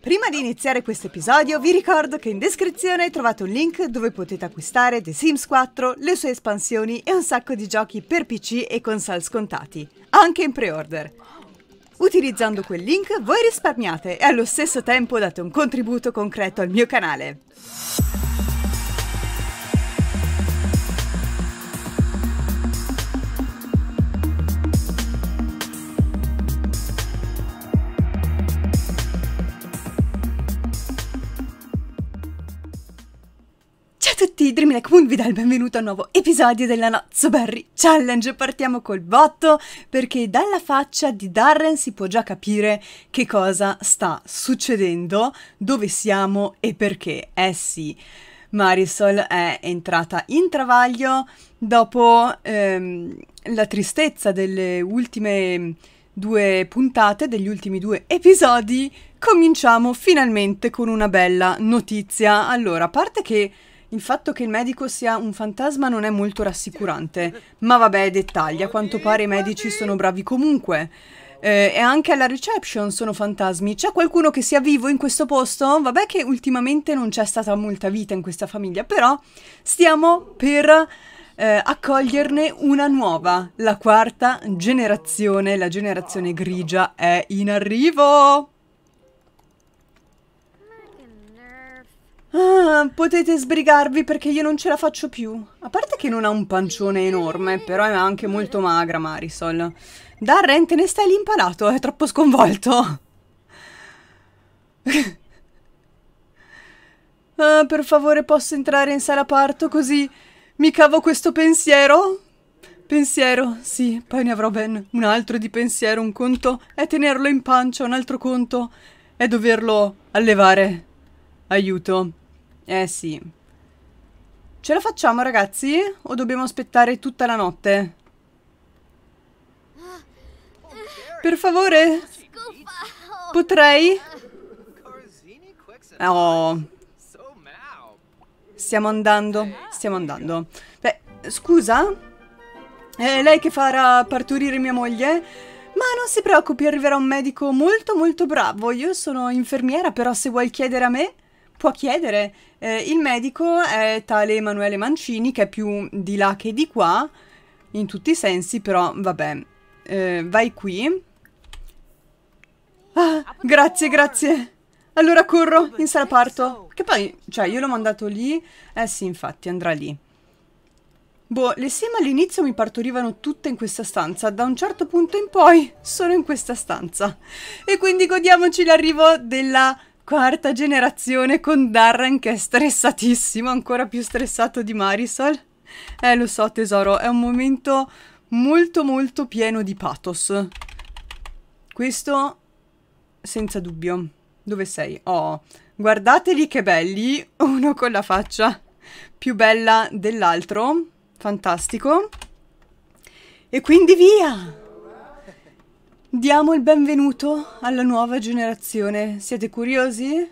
Prima di iniziare questo episodio vi ricordo che in descrizione trovate un link dove potete acquistare The Sims 4, le sue espansioni e un sacco di giochi per PC e console scontati, anche in pre-order. Utilizzando quel link voi risparmiate e allo stesso tempo date un contributo concreto al mio canale. tutti, Dreamlike Moon vi dà il benvenuto a un nuovo episodio della Nozzoberry Challenge. Partiamo col botto perché dalla faccia di Darren si può già capire che cosa sta succedendo, dove siamo e perché. Eh sì, Marisol è entrata in travaglio dopo ehm, la tristezza delle ultime due puntate, degli ultimi due episodi. Cominciamo finalmente con una bella notizia. Allora, a parte che il fatto che il medico sia un fantasma non è molto rassicurante, ma vabbè, dettagli, a quanto pare i medici sono bravi comunque. Eh, e anche alla reception sono fantasmi. C'è qualcuno che sia vivo in questo posto? Vabbè che ultimamente non c'è stata molta vita in questa famiglia, però stiamo per eh, accoglierne una nuova. La quarta generazione, la generazione grigia, è in arrivo! Ah, potete sbrigarvi perché io non ce la faccio più. A parte che non ha un pancione enorme, però è anche molto magra Marisol. Darren, te ne stai lì impalato, è troppo sconvolto. ah, per favore posso entrare in sala parto così mi cavo questo pensiero? Pensiero, sì, poi ne avrò ben un altro di pensiero, un conto è tenerlo in pancia, un altro conto è doverlo allevare. Aiuto. Eh sì. Ce la facciamo ragazzi? O dobbiamo aspettare tutta la notte? Per favore? Potrei? Oh. Stiamo andando, stiamo andando. Beh, scusa? È eh, lei che farà partorire mia moglie? Ma non si preoccupi, arriverà un medico molto molto bravo. Io sono infermiera, però se vuoi chiedere a me, può chiedere. Eh, il medico è tale Emanuele Mancini, che è più di là che di qua, in tutti i sensi, però vabbè. Eh, vai qui. Ah, grazie, grazie. Allora corro in sala parto. Che poi, cioè, io l'ho mandato lì. Eh sì, infatti, andrà lì. Boh, le seme all'inizio mi partorivano tutte in questa stanza, da un certo punto in poi sono in questa stanza. E quindi godiamoci l'arrivo della quarta generazione con Darren che è stressatissimo, ancora più stressato di Marisol. Eh, lo so tesoro, è un momento molto molto pieno di pathos. Questo senza dubbio. Dove sei? Oh, guardateli che belli, uno con la faccia più bella dell'altro, fantastico. E quindi via! Diamo il benvenuto alla nuova generazione. Siete curiosi?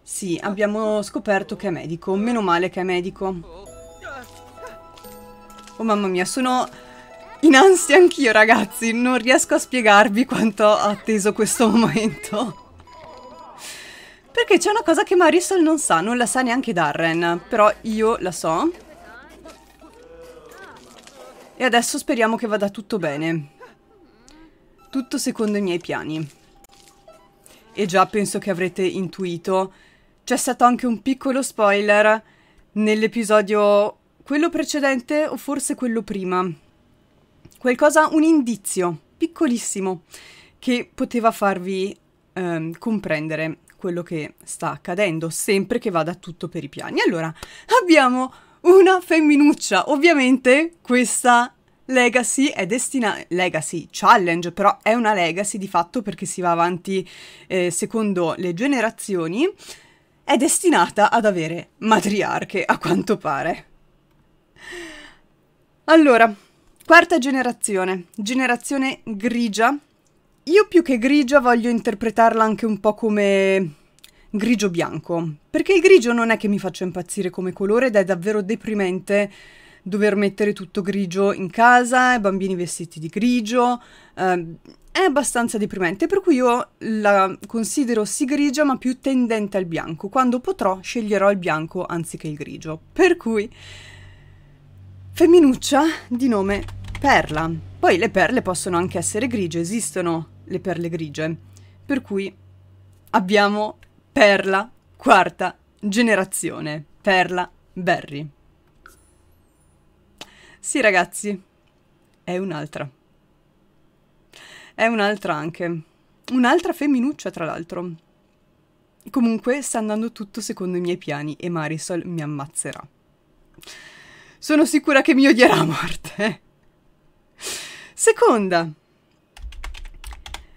Sì, abbiamo scoperto che è medico. Meno male che è medico. Oh mamma mia, sono in ansia anch'io ragazzi. Non riesco a spiegarvi quanto ho atteso questo momento. Perché c'è una cosa che Marisol non sa, non la sa neanche Darren, però io la so. E adesso speriamo che vada tutto bene. Tutto secondo i miei piani. E già penso che avrete intuito. C'è stato anche un piccolo spoiler nell'episodio... quello precedente o forse quello prima. Qualcosa, un indizio, piccolissimo, che poteva farvi eh, comprendere quello che sta accadendo, sempre che vada tutto per i piani. Allora, abbiamo una femminuccia. Ovviamente questa Legacy è destinata... Legacy Challenge, però è una legacy di fatto perché si va avanti eh, secondo le generazioni, è destinata ad avere matriarche, a quanto pare. Allora, quarta generazione, generazione grigia. Io più che grigia voglio interpretarla anche un po' come grigio bianco, perché il grigio non è che mi faccia impazzire come colore ed è davvero deprimente dover mettere tutto grigio in casa, i bambini vestiti di grigio, ehm, è abbastanza deprimente, per cui io la considero sì grigia ma più tendente al bianco. Quando potrò sceglierò il bianco anziché il grigio. Per cui femminuccia di nome Perla. Poi le perle possono anche essere grigie, esistono le perle grigie. Per cui abbiamo Perla, quarta generazione, Perla Berry. Sì ragazzi, è un'altra. È un'altra anche. Un'altra femminuccia tra l'altro. Comunque sta andando tutto secondo i miei piani e Marisol mi ammazzerà. Sono sicura che mi odierà a morte. Seconda.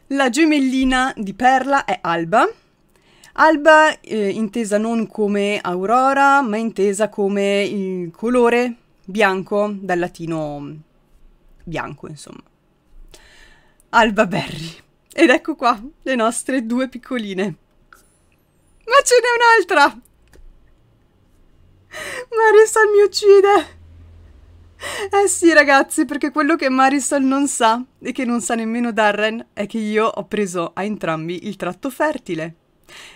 La gemellina di Perla è Alba. Alba eh, intesa non come aurora, ma intesa come il colore bianco dal latino bianco, insomma. Alba Berry. Ed ecco qua le nostre due piccoline. Ma ce n'è un'altra! Marisol mi uccide! Eh sì ragazzi, perché quello che Marisol non sa e che non sa nemmeno Darren è che io ho preso a entrambi il tratto fertile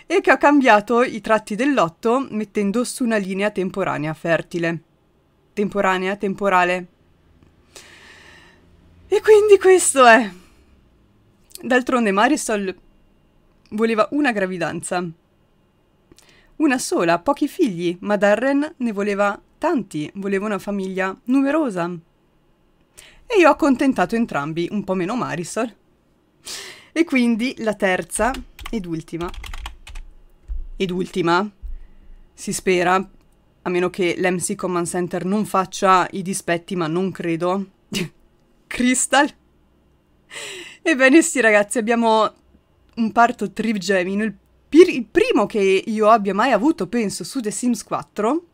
e che ho cambiato i tratti del lotto mettendo su una linea temporanea fertile temporanea, temporale. E quindi questo è. D'altronde Marisol voleva una gravidanza. Una sola, pochi figli, ma Darren ne voleva tanti, voleva una famiglia numerosa. E io ho accontentato entrambi, un po' meno Marisol. E quindi la terza ed ultima, ed ultima, si spera, a meno che l'MC Command Center non faccia i dispetti, ma non credo. Crystal? Ebbene sì ragazzi, abbiamo un parto Tripgemino, il, il primo che io abbia mai avuto, penso, su The Sims 4.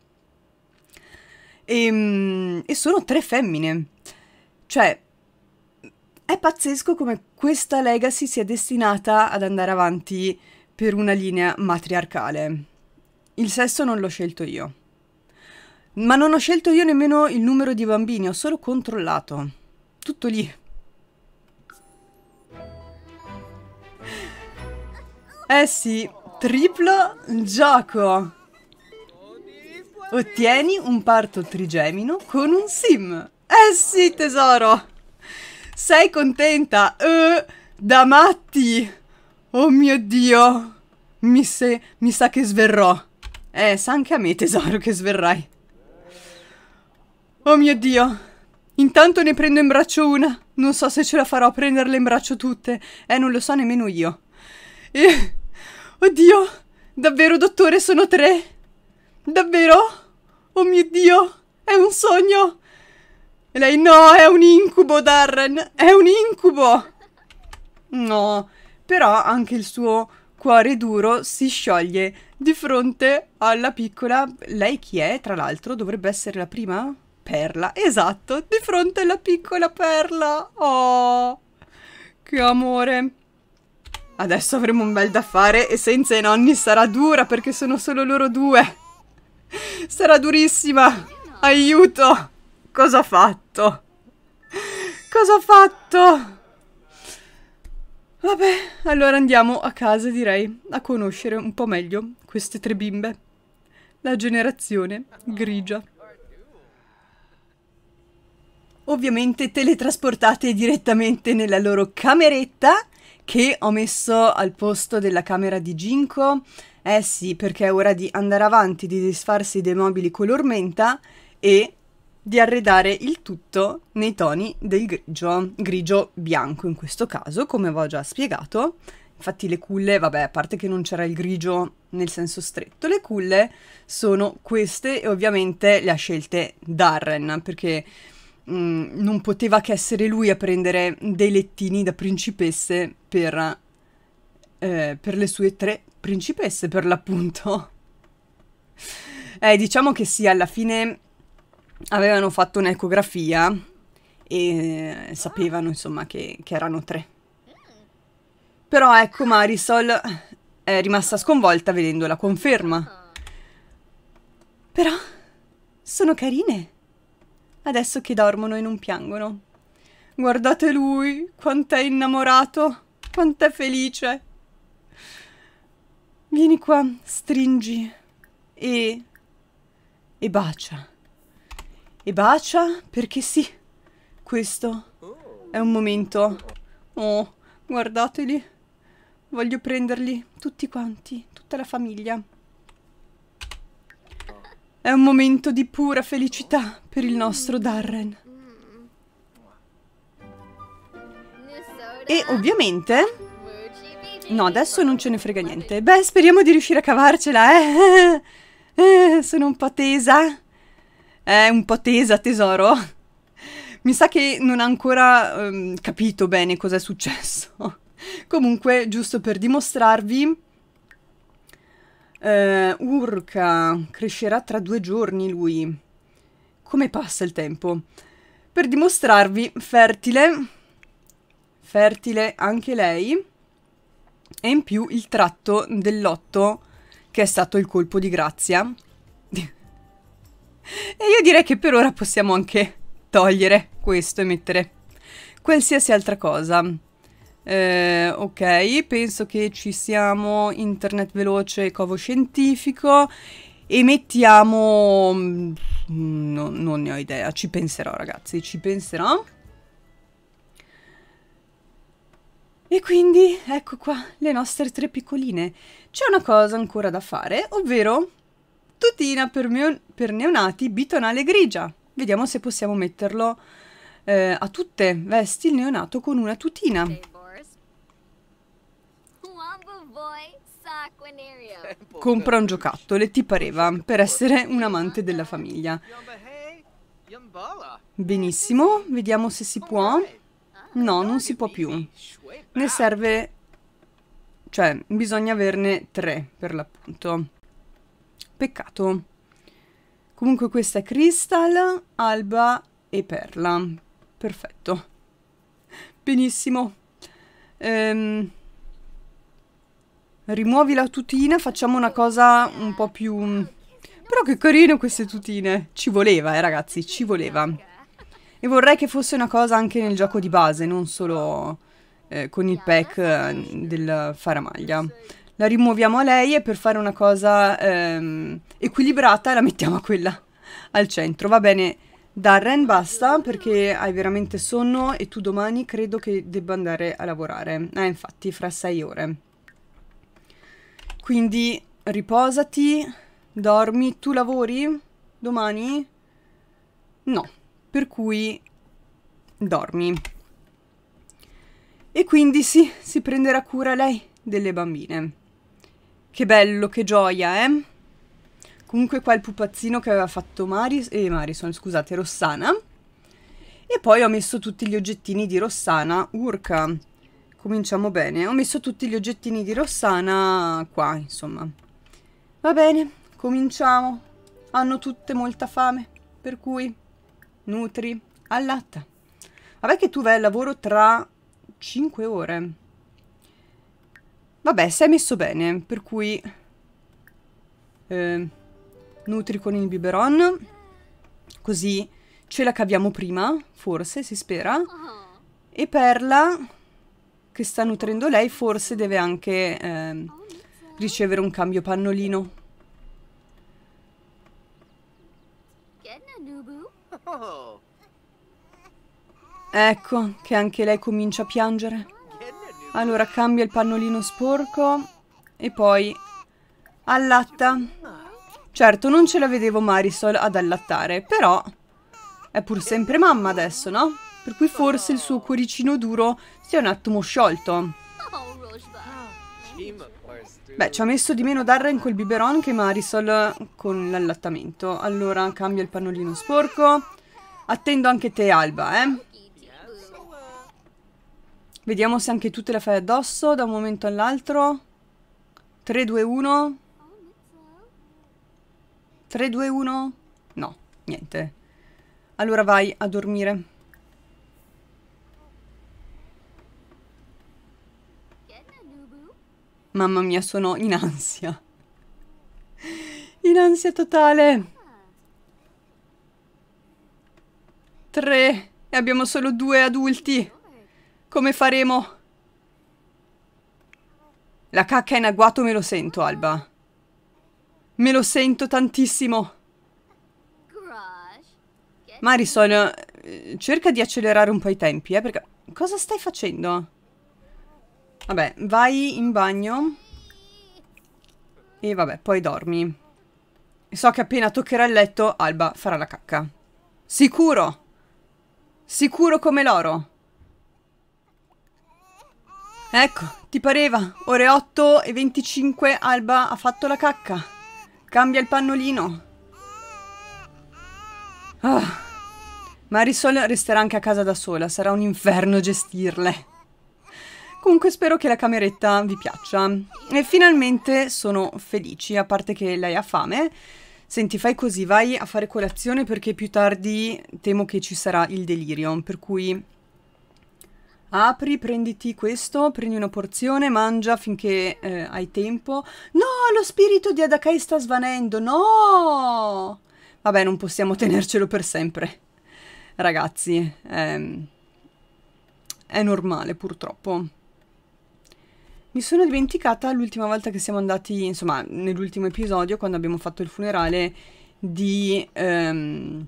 E, ehm, e sono tre femmine. Cioè, è pazzesco come questa legacy sia destinata ad andare avanti per una linea matriarcale. Il sesso non l'ho scelto io. Ma non ho scelto io nemmeno il numero di bambini, ho solo controllato. Tutto lì. Eh sì, triplo gioco. Ottieni un parto trigemino con un sim. Eh sì, tesoro. Sei contenta? Eh, da matti. Oh mio Dio. Mi, se, mi sa che sverrò. Eh, sa anche a me, tesoro, che sverrai. Oh mio Dio! Intanto ne prendo in braccio una. Non so se ce la farò a prenderle in braccio tutte. Eh, non lo so nemmeno io. E... Oddio! Davvero, dottore, sono tre? Davvero? Oh mio Dio! È un sogno! E lei, no, è un incubo, Darren! È un incubo! No, però anche il suo cuore duro si scioglie di fronte alla piccola... Lei chi è, tra l'altro? Dovrebbe essere la prima? perla, esatto, di fronte alla piccola perla. Oh, che amore. Adesso avremo un bel da fare e senza i nonni sarà dura perché sono solo loro due. Sarà durissima. Aiuto. Cosa ho fatto? Cosa ho fatto? Vabbè, allora andiamo a casa, direi, a conoscere un po' meglio queste tre bimbe. La generazione grigia ovviamente teletrasportate direttamente nella loro cameretta che ho messo al posto della camera di Ginko. Eh sì, perché è ora di andare avanti, di disfarsi dei mobili color menta e di arredare il tutto nei toni del grigio, grigio bianco in questo caso, come vi ho già spiegato. Infatti le culle, vabbè, a parte che non c'era il grigio nel senso stretto, le culle sono queste e ovviamente le ha scelte Darren, perché Mm, non poteva che essere lui a prendere dei lettini da principesse per, eh, per le sue tre principesse, per l'appunto. eh, diciamo che sì, alla fine avevano fatto un'ecografia e eh, sapevano insomma che, che erano tre. Però ecco Marisol è rimasta sconvolta vedendo la conferma. Però sono carine adesso che dormono e non piangono. Guardate lui, quant'è innamorato, quant'è felice. Vieni qua, stringi e... e bacia. E bacia perché sì, questo è un momento. Oh, guardateli. Voglio prenderli tutti quanti, tutta la famiglia. È un momento di pura felicità per il nostro Darren. E ovviamente... No, adesso non ce ne frega niente. Beh, speriamo di riuscire a cavarcela, eh? eh sono un po' tesa. Eh, un po' tesa, tesoro. Mi sa che non ha ancora um, capito bene cosa è successo. Comunque, giusto per dimostrarvi Uh, urca, crescerà tra due giorni lui. Come passa il tempo? Per dimostrarvi fertile, fertile anche lei, e in più il tratto dell'otto che è stato il colpo di grazia. e io direi che per ora possiamo anche togliere questo e mettere qualsiasi altra cosa. Eh, ok, penso che ci siamo internet veloce e covo scientifico e mettiamo... Mh, mm, non, ne ho idea, ci penserò ragazzi, ci penserò. E quindi ecco qua le nostre tre piccoline. C'è una cosa ancora da fare, ovvero tutina per, per neonati bitonale grigia. Vediamo se possiamo metterlo eh, a tutte. Vesti il neonato con una tutina. Sì. Compra un giocattolo e ti pareva per essere un amante della famiglia. Benissimo, vediamo se si può. No, non si può più. Ne serve... Cioè, bisogna averne tre, per l'appunto. Peccato. Comunque questa è Crystal, Alba e Perla. Perfetto. Benissimo. Ehm... Rimuovi la tutina, facciamo una cosa un po' più... Mm, però che carino queste tutine. Ci voleva, eh ragazzi, ci voleva. E vorrei che fosse una cosa anche nel gioco di base, non solo eh, con il pack eh, del faramaglia. La rimuoviamo a lei e per fare una cosa ehm, equilibrata la mettiamo a quella al centro. Va bene, Darren basta perché hai veramente sonno e tu domani credo che debba andare a lavorare. Eh, infatti, fra sei ore. Quindi riposati, dormi. Tu lavori domani? No, per cui dormi. E quindi sì, si prenderà cura lei delle bambine. Che bello, che gioia, eh? Comunque qua il pupazzino che aveva fatto Maris, eh, Marison, scusate, Rossana. E poi ho messo tutti gli oggettini di Rossana, urca. Cominciamo bene. Ho messo tutti gli oggettini di Rossana qua, insomma. Va bene, cominciamo. Hanno tutte molta fame, per cui nutri, allatta. Vabbè che tu vai al lavoro tra 5 ore. Vabbè, sei messo bene, per cui... Eh, nutri con il biberon. Così ce la caviamo prima, forse, si spera. E Perla che sta nutrendo lei forse deve anche eh, ricevere un cambio pannolino. Ecco che anche lei comincia a piangere. Allora cambia il pannolino sporco e poi allatta. Certo, non ce la vedevo Marisol ad allattare, però è pur sempre mamma adesso, no? per cui forse il suo cuoricino duro si è un attimo sciolto. Beh, ci ha messo di meno Darren col biberon che Marisol con l'allattamento. Allora, cambia il pannolino sporco. Attendo anche te, Alba, eh. Vediamo se anche tu te la fai addosso da un momento all'altro. 3, 2, 1. 3, 2, 1. No, niente. Allora vai a dormire. Mamma mia, sono in ansia. In ansia totale. Tre. E abbiamo solo due adulti. Come faremo? La cacca in agguato me lo sento, Alba. Me lo sento tantissimo. Marisol, eh, cerca di accelerare un po' i tempi, eh, perché... Cosa stai facendo? Vabbè, vai in bagno. E vabbè, poi dormi. so che appena toccherà il letto, Alba farà la cacca. Sicuro! Sicuro come l'oro! Ecco, ti pareva, ore 8 e 25 Alba ha fatto la cacca. Cambia il pannolino. Ah. Marisol resterà anche a casa da sola, sarà un inferno gestirle. Comunque spero che la cameretta vi piaccia. E finalmente sono felici, a parte che lei ha fame. Senti, fai così, vai a fare colazione perché più tardi temo che ci sarà il delirio, per cui apri, prenditi questo, prendi una porzione, mangia finché eh, hai tempo. No, lo spirito di Adakai sta svanendo, no! Vabbè, non possiamo tenercelo per sempre. Ragazzi, ehm, è normale purtroppo. Mi sono dimenticata l'ultima volta che siamo andati, insomma, nell'ultimo episodio, quando abbiamo fatto il funerale, di... Um,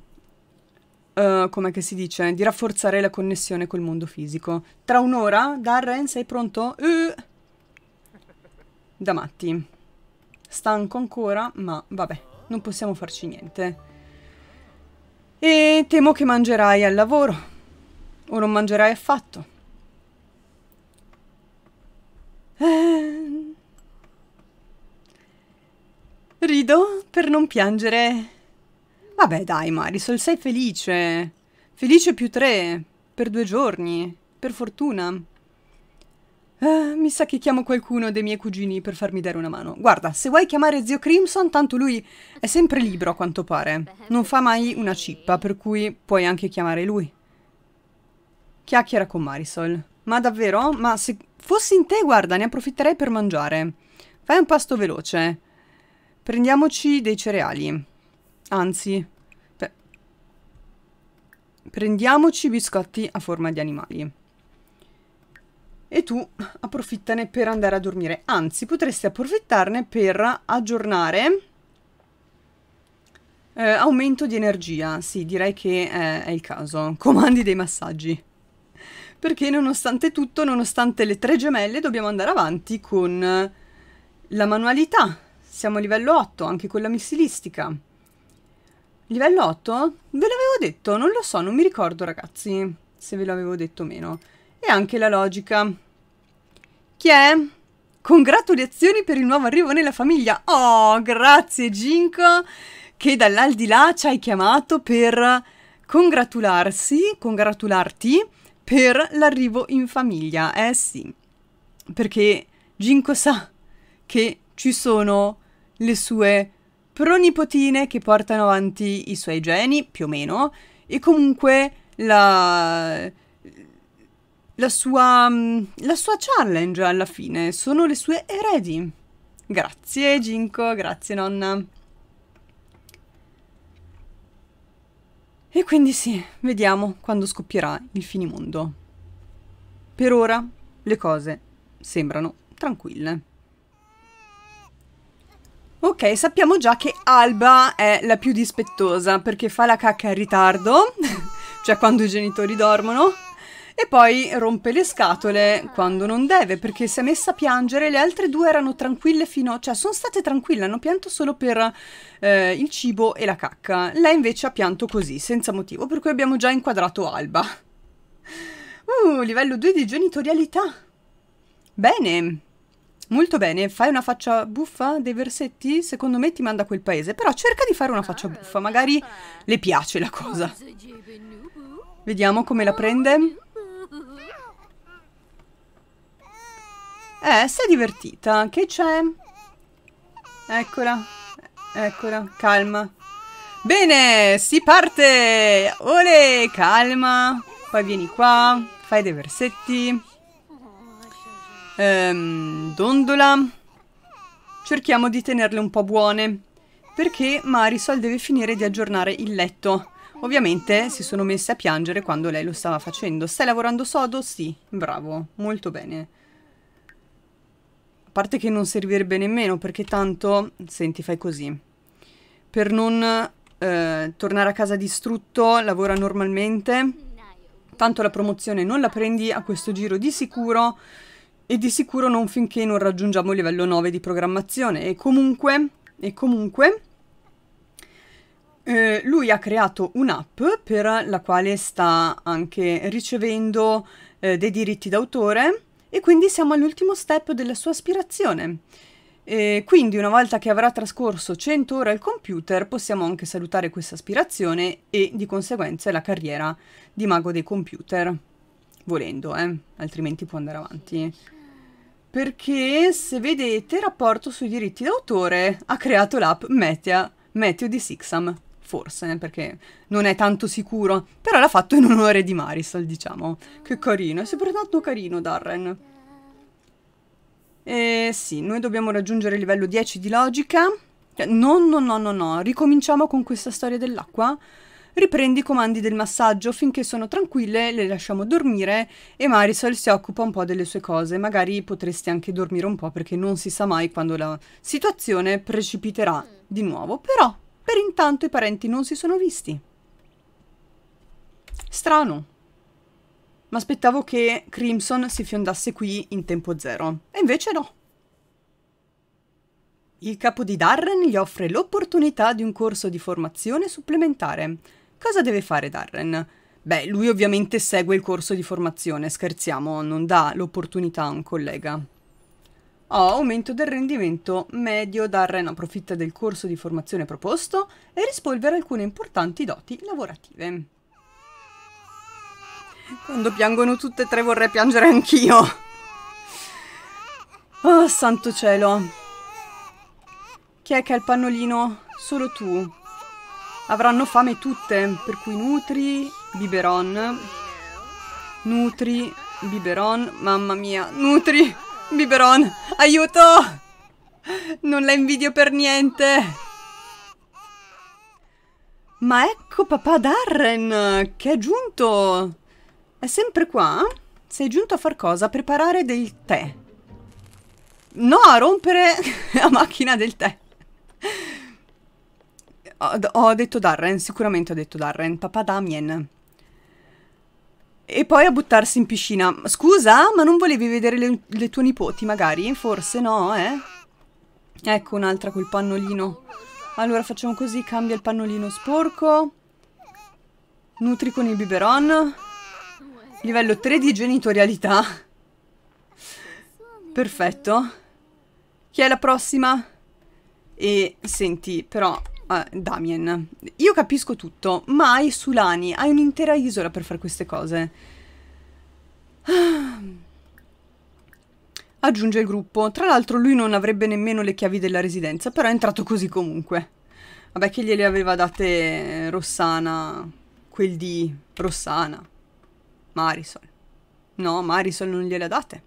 uh, come si dice? Di rafforzare la connessione col mondo fisico. Tra un'ora, Darren, sei pronto? Uh! Da matti. Stanco ancora, ma vabbè, non possiamo farci niente. E temo che mangerai al lavoro. O non mangerai affatto. Eh. Rido per non piangere. Vabbè dai Marisol, sei felice. Felice più tre. Per due giorni. Per fortuna. Uh, mi sa che chiamo qualcuno dei miei cugini per farmi dare una mano. Guarda, se vuoi chiamare zio Crimson, tanto lui è sempre libero a quanto pare. Non fa mai una cippa, per cui puoi anche chiamare lui. Chiacchiera con Marisol. Ma davvero? Ma se... Fossi in te, guarda, ne approfitterei per mangiare. Fai un pasto veloce. Prendiamoci dei cereali. Anzi, prendiamoci biscotti a forma di animali. E tu approfittane per andare a dormire. Anzi, potresti approfittarne per aggiornare eh, aumento di energia. Sì, direi che eh, è il caso. Comandi dei massaggi perché nonostante tutto, nonostante le tre gemelle, dobbiamo andare avanti con eh, la manualità. Siamo a livello 8, anche con la missilistica. Livello 8? Ve l'avevo detto, non lo so, non mi ricordo ragazzi se ve l'avevo detto o meno. E anche la logica. Chi è? Congratulazioni per il nuovo arrivo nella famiglia. Oh, grazie Ginko che dall'aldilà ci hai chiamato per congratularsi, congratularti per l'arrivo in famiglia. Eh sì, perché Ginko sa che ci sono le sue pronipotine che portano avanti i suoi geni, più o meno, e comunque la, la, sua, la sua challenge alla fine sono le sue eredi. Grazie Ginko, grazie nonna. E quindi sì, vediamo quando scoppierà il finimondo. Per ora le cose sembrano tranquille. Ok, sappiamo già che Alba è la più dispettosa perché fa la cacca in ritardo, cioè quando i genitori dormono, e poi rompe le scatole quando non deve, perché si è messa a piangere, le altre due erano tranquille fino a... cioè sono state tranquille, hanno pianto solo per eh, il cibo e la cacca. Lei invece ha pianto così, senza motivo, per cui abbiamo già inquadrato Alba. Uh, livello 2 di genitorialità. Bene, molto bene. Fai una faccia buffa dei versetti? Secondo me ti manda a quel paese. Però cerca di fare una faccia buffa, magari le piace la cosa. Vediamo come la prende. Eh, sei divertita. Che c'è? Eccola. Eccola. Calma. Bene, si parte! Ole, calma. Poi vieni qua, fai dei versetti. Ehm, dondola. Cerchiamo di tenerle un po' buone. Perché Marisol deve finire di aggiornare il letto. Ovviamente si sono messe a piangere quando lei lo stava facendo. Stai lavorando sodo? Sì, bravo, molto bene parte che non servirebbe nemmeno perché tanto, senti, fai così. Per non eh, tornare a casa distrutto, lavora normalmente. Tanto la promozione non la prendi a questo giro di sicuro e di sicuro non finché non raggiungiamo il livello 9 di programmazione. E comunque, e comunque eh, lui ha creato un'app per la quale sta anche ricevendo eh, dei diritti d'autore e quindi siamo all'ultimo step della sua aspirazione. E quindi una volta che avrà trascorso 100 ore al computer possiamo anche salutare questa aspirazione e di conseguenza la carriera di mago dei computer. Volendo, eh? altrimenti può andare avanti perché se vedete il rapporto sui diritti d'autore ha creato l'app Meteo di Sixam forse, perché non è tanto sicuro, però l'ha fatto in onore di Marisol, diciamo. Che carino, è sempre tanto carino Darren. Eh sì, noi dobbiamo raggiungere il livello 10 di logica. No, no, no, no, no, ricominciamo con questa storia dell'acqua. Riprendi i comandi del massaggio finché sono tranquille, le lasciamo dormire e Marisol si occupa un po' delle sue cose. Magari potresti anche dormire un po' perché non si sa mai quando la situazione precipiterà di nuovo. Però per intanto i parenti non si sono visti. Strano. Ma aspettavo che Crimson si fiondasse qui in tempo zero. E invece no. Il capo di Darren gli offre l'opportunità di un corso di formazione supplementare. Cosa deve fare Darren? Beh, lui ovviamente segue il corso di formazione, scherziamo, non dà l'opportunità a un collega. Oh, aumento del rendimento medio, dal Darren approfitta del corso di formazione proposto e rispolvera alcune importanti doti lavorative. Quando piangono tutte e tre vorrei piangere anch'io. Oh, santo cielo. Chi è che ha il pannolino? Solo tu. Avranno fame tutte, per cui nutri, biberon. Nutri, biberon, mamma mia, nutri. Biberon, aiuto! Non la invidio per niente! Ma ecco papà Darren, che è giunto! È sempre qua? Sei giunto a far cosa? A preparare del tè. No, a rompere la macchina del tè. Ho, ho detto Darren, sicuramente ho detto Darren. Papà Damien. E poi a buttarsi in piscina. Scusa, ma non volevi vedere le, le tue nipoti, magari? Forse no, eh? Ecco un'altra col pannolino. Allora facciamo così, cambia il pannolino sporco. Nutri con il biberon. Livello 3 di genitorialità. Perfetto. Chi è la prossima? E senti, però uh, Damien, io capisco tutto, ma hai Sulani, hai un'intera isola per fare queste cose. Aggiunge il gruppo. Tra l'altro lui non avrebbe nemmeno le chiavi della residenza, però è entrato così comunque. Vabbè che gliele aveva date eh, Rossana, quel di Rossana, Marisol. No, Marisol non gliele ha date.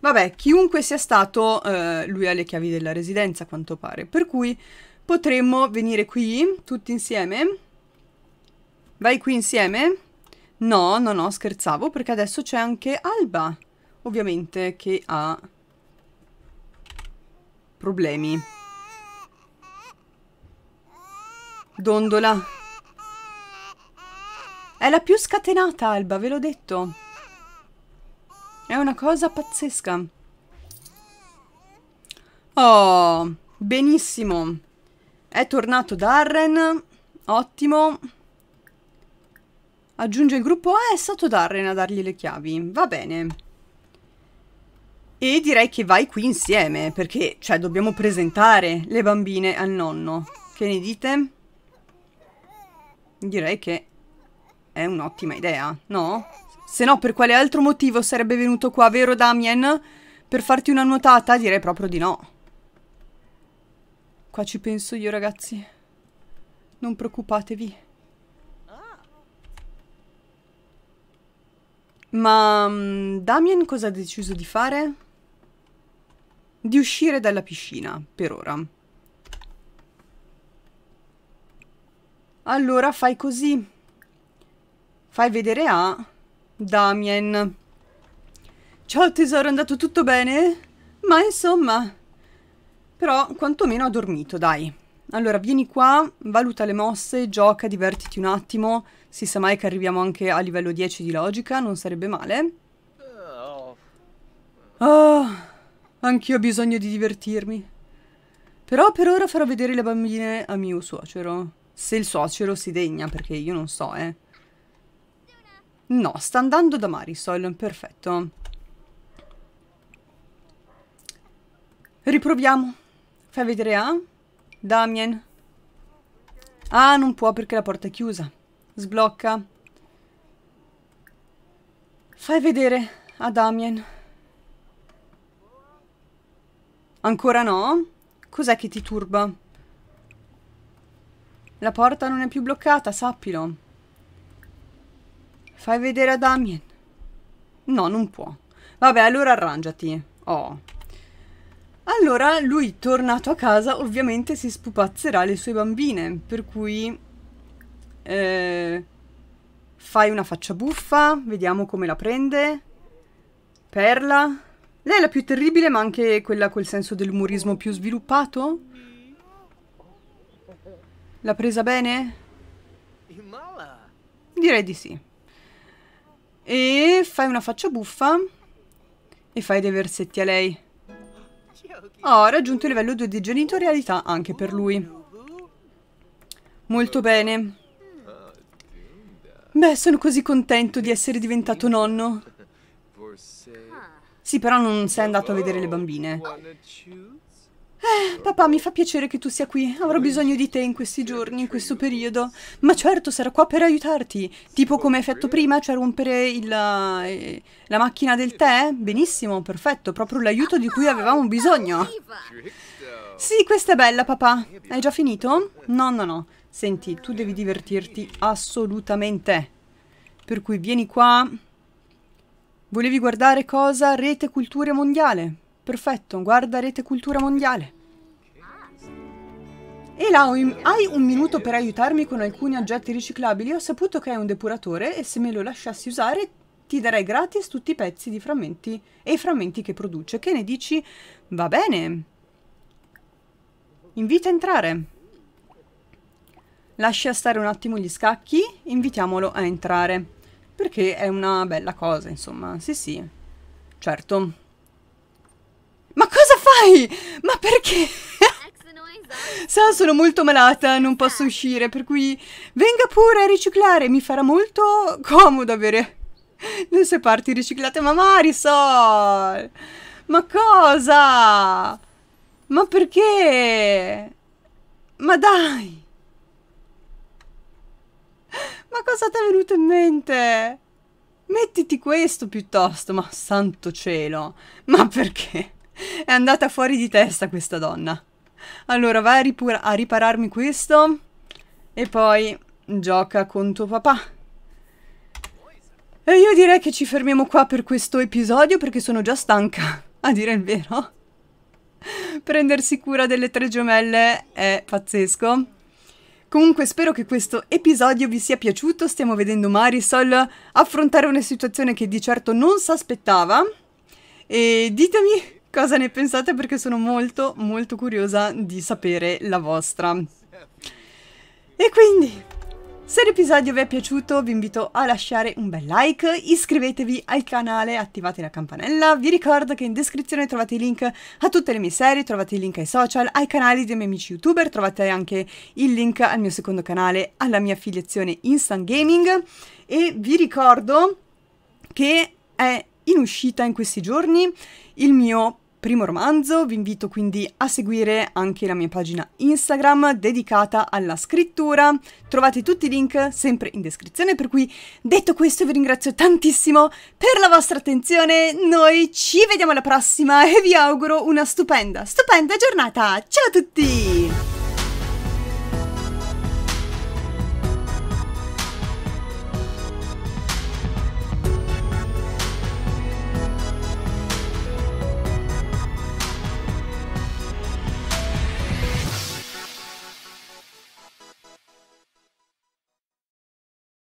Vabbè, chiunque sia stato, eh, lui ha le chiavi della residenza, a quanto pare. Per cui potremmo venire qui tutti insieme. Vai qui insieme? No, no, no, scherzavo perché adesso c'è anche Alba, ovviamente, che ha problemi. Dondola. È la più scatenata, Alba, ve l'ho detto. È una cosa pazzesca. Oh, benissimo. È tornato Darren. Ottimo. Aggiunge il gruppo A. Eh, è stato Darren a dargli le chiavi. Va bene. E direi che vai qui insieme, perché, cioè, dobbiamo presentare le bambine al nonno. Che ne dite? Direi che è un'ottima idea, no? Se no, per quale altro motivo sarebbe venuto qua, vero Damien? Per farti una nuotata? Direi proprio di no. Qua ci penso io, ragazzi. Non preoccupatevi. Ma um, Damien cosa ha deciso di fare? Di uscire dalla piscina, per ora. Allora fai così. Fai vedere a Damien. Ciao tesoro, è andato tutto bene? Ma insomma... Però quantomeno ha dormito, dai. Allora, vieni qua, valuta le mosse, gioca, divertiti un attimo. Si sa mai che arriviamo anche a livello 10 di logica, non sarebbe male. Oh, anch'io ho bisogno di divertirmi. Però per ora farò vedere le bambine a mio suocero. Se il suocero si degna, perché io non so, eh. No, sta andando da Marisol, perfetto. Riproviamo. Fai vedere a eh? Damien. Ah, non può perché la porta è chiusa. Sblocca. Fai vedere a Damien. Ancora no? Cos'è che ti turba? La porta non è più bloccata, sappilo. Fai vedere a Damien. No, non può. Vabbè, allora arrangiati. Oh. Allora lui, tornato a casa, ovviamente si spupazzerà le sue bambine, per cui eh, fai una faccia buffa, vediamo come la prende. Perla. Lei è la più terribile, ma anche quella col senso dell'umorismo più sviluppato? L'ha presa bene? Direi di sì. E fai una faccia buffa e fai dei versetti a lei. Oh, raggiunto il livello 2 di genitorialità anche per lui. Molto bene. Beh, sono così contento di essere diventato nonno. Sì, però non sei andato a vedere le bambine. Eh, papà, mi fa piacere che tu sia qui. Avrò bisogno di te in questi giorni, in questo periodo. Ma certo, sarò qua per aiutarti. Tipo come hai fatto prima, cioè rompere il, eh, la, macchina del tè? Benissimo, perfetto, proprio l'aiuto di cui avevamo bisogno. Sì, questa è bella, papà. Hai già finito? No, no, no. Senti, tu devi divertirti assolutamente. Per cui vieni qua. Volevi guardare cosa? Rete Cultura Mondiale. Perfetto, guarda Rete Cultura Mondiale. E là, hai un minuto per aiutarmi con alcuni oggetti riciclabili? Ho saputo che hai un depuratore e se me lo lasciassi usare ti darei gratis tutti i pezzi di frammenti e i frammenti che produce. Che ne dici? Va bene. Invita a entrare. Lascia stare un attimo gli scacchi, invitiamolo a entrare. Perché è una bella cosa, insomma. Sì, sì. Certo. Ma cosa fai? Ma perché? Sa, sono molto malata, non posso uscire, per cui venga pure a riciclare, mi farà molto comodo avere le sue parti riciclate. Ma Marisol! Ma cosa? Ma perché? Ma dai! Ma cosa ti è venuto in mente? Mettiti questo piuttosto, ma santo cielo! Ma perché? È andata fuori di testa questa donna. Allora, vai a, ripar a ripararmi questo. E poi gioca con tuo papà. E io direi che ci fermiamo qua per questo episodio perché sono già stanca, a dire il vero. Prendersi cura delle tre gemelle è pazzesco. Comunque spero che questo episodio vi sia piaciuto, stiamo vedendo Marisol affrontare una situazione che di certo non si aspettava e ditemi cosa ne pensate perché sono molto molto curiosa di sapere la vostra. E quindi, se l'episodio vi è piaciuto vi invito a lasciare un bel like, iscrivetevi al canale, attivate la campanella, vi ricordo che in descrizione trovate i link a tutte le mie serie, trovate i link ai social, ai canali dei miei amici youtuber, trovate anche il link al mio secondo canale, alla mia affiliazione Instant Gaming e vi ricordo che è in uscita in questi giorni il mio primo romanzo, vi invito quindi a seguire anche la mia pagina Instagram dedicata alla scrittura. Trovate tutti i link sempre in descrizione, per cui detto questo vi ringrazio tantissimo per la vostra attenzione, noi ci vediamo alla prossima e vi auguro una stupenda, stupenda giornata! Ciao a tutti!